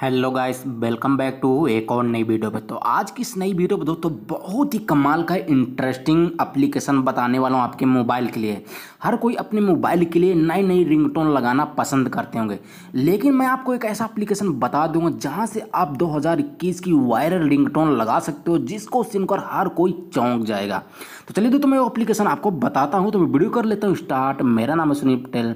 hello guys welcome back to एक और नई वीडियो पर तो आज की इस नई वीडियो पर दोस्तों बहुत ही कमाल का इंटरेस्टिंग एप्लीकेशन बताने वाला हूँ आपके मोबाइल के लिए हर कोई अपने मोबाइल के लिए नई नई रिंगटोन लगाना पसंद करते होंगे लेकिन मैं आपको एक ऐसा एप्लीकेशन बता दूंगा जहाँ से आप 2021 की वायरल रिंग लगा सकते हो जिसको सुनकर हर कोई चौंक जाएगा तो चलिए दोस्तों मैं वो अप्लीकेशन आपको बताता हूँ तो मैं वीडियो कर लेता हूँ स्टार्ट मेरा नाम है सुनील पटेल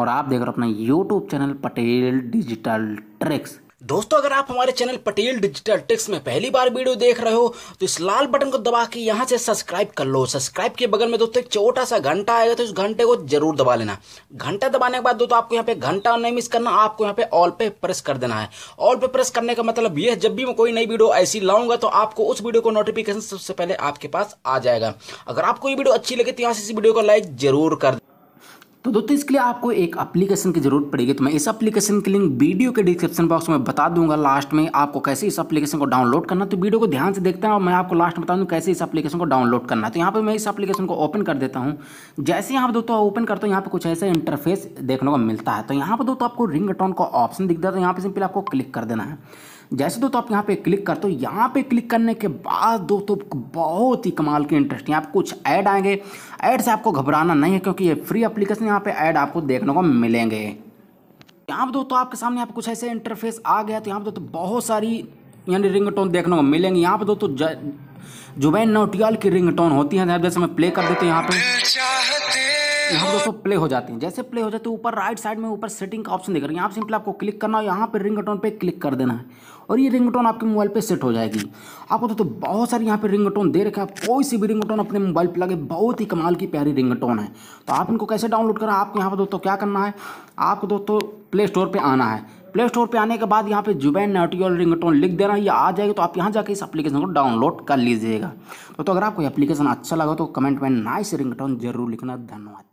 और आप देख रहे हो अपना YouTube channel Patel digital tricks दोस्तों अगर आप हमारे चैनल पटेल डिजिटल टिक्स में पहली बार वीडियो देख रहे हो तो इस लाल बटन को दबा के यहाँ से सब्सक्राइब कर लो सब्सक्राइब के बगल में दोस्तों एक छोटा सा घंटा आएगा तो इस घंटे को जरूर दबा लेना घंटा दबाने के बाद दोस्तों आपको यहाँ पे घंटा नहीं मिस करना आपको यहाँ पे ऑल पे प्रेस कर देना है ऑल पे प्रेस करने का मतलब यह जब भी मैं कोई नई वीडियो ऐसी लाऊंगा तो आपको उस वीडियो को नोटिफिकेशन सबसे पहले आपके पास आ जाएगा अगर आपको ये वीडियो अच्छी लगे तो यहाँ से इस वीडियो को लाइक जरूर कर दे तो दोस्तों इसके लिए आपको एक एप्लीकेशन की ज़रूरत पड़ेगी तो मैं इस एप्लीकेशन की लिंक वीडियो के डिस्क्रिप्शन बॉक्स में बता दूंगा लास्ट में आपको कैसे इस एप्लीकेशन को डाउनलोड करना तो वीडियो को ध्यान से देखते हैं और मैं आपको लास्ट में बता दूँ कैसे इस एप्लीकेशन को डाउनलोड करना तो यहाँ पर मैं इस एप्लीकेशन को ओपन कर देता हूँ जैसे यहाँ पर दोस्तों ओपन करता हूँ यहाँ पर कुछ ऐसे इंटरफेस देखने को मिलता है तो यहाँ पर दोस्तों आपको रिंग टोन का ऑप्शन दिख जाता है तो यहाँ पर सिंपल आपको क्लिक कर देना है जैसे दोस्तों आप यहाँ पे क्लिक करते हो यहाँ पे क्लिक करने के बाद दोस्तों बहुत ही कमाल इंटरेस्ट यहाँ आप कुछ ऐड आएंगे ऐड से आपको घबराना नहीं है क्योंकि ये फ्री अप्लीकेशन यहाँ पे ऐड आपको देखने को मिलेंगे यहाँ पर दोस्तों आपके सामने आप कुछ ऐसे इंटरफेस आ गया तो यहाँ पर दोस्तों बहुत सारी यानी रिंग टोन देखने को मिलेंगे यहाँ पर दोस्तों जुबैन नोटियाल की रिंग टोन होती है जैसे मैं प्ले कर देते यहाँ पर यहाँ दोस्तों प्ले हो जाती हैं जैसे प्ले हो जाते हैं ऊपर राइट साइड में ऊपर सेटिंग का ऑप्शन देख रहे हैं यहाँ सिंपल आपको क्लिक करना है यहाँ पर रिंग टोन पर क्लिक कर देना है और ये रिंग टोन आपके मोबाइल पर सेट हो जाएगी आपको तो, बहुत सारी यहाँ पर रिंग टोन दे रखा है कोई सी भी रिंग टोन अपने मोबाइल पर लगे बहुत ही कमाल की प्यारी रिंग टोन है तो आप इनको कैसे डाउनलोड करें आपको यहाँ पर दोस्तों क्या करना है आपको दोस्तों प्ले स्टोर पर आना है प्ले स्टोर पे आने के बाद यहाँ पे जुबैन नोटियल रिंगटोन लिख देना ये आ जाएगी तो आप यहाँ जाके इस एप्लीकेशन को डाउनलोड कर लीजिएगा तो, तो अगर आपको एप्लीकेशन अच्छा लगा तो कमेंट में नाइस रिंगटोन जरूर लिखना धन्यवाद